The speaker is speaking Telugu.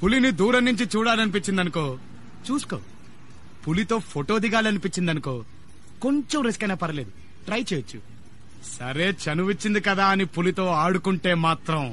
పులిని దూరం నుంచి చూడాలనిపించిందనుకో చూసుకో పులితో ఫోటో దిగాలనిపించిందనుకో కొంచెం రిస్క్ అయినా పర్లేదు ట్రై చేయొచ్చు సరే చనువిచ్చింది కదా అని పులితో ఆడుకుంటే మాత్రం